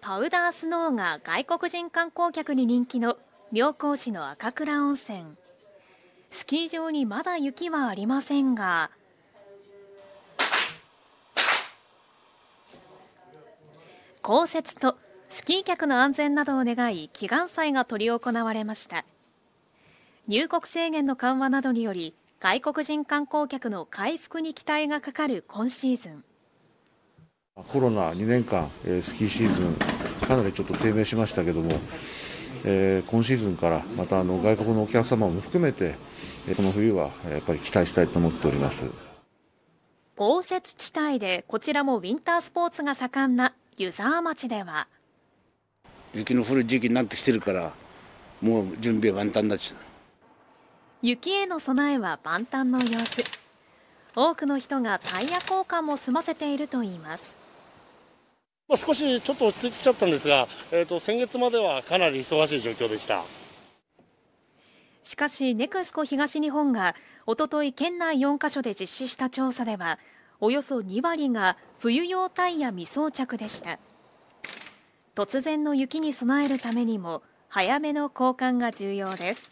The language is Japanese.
パウダースノーが外国人観光客に人気の妙高市の赤倉温泉スキー場にまだ雪はありませんが降雪とスキー客の安全などを願い祈願祭が執り行われました入国制限の緩和などにより外国人観光客の回復に期待がかかる今シーズンコロナ2年間、スキーシーズン、かなりちょっと低迷しましたけども、えー、今シーズンからまたあの外国のお客様も含めて、この冬はやっぱり期待したいと思っております豪雪地帯で、こちらもウィンタースポーツが盛んな湯沢町では。雪の降る時期になってきてるから、もう準備万端だし雪への備えは万端の様子。多くの人がタイヤ交換も済ませているといいます。まあ、少しちょっと落ち着いてきちゃったんですが、えー、と先月まではかなり忙しい状況でしたしかしネクスコ東日本がおととい県内4カ所で実施した調査ではおよそ2割が冬用タイヤ未装着でした突然の雪に備えるためにも早めの交換が重要です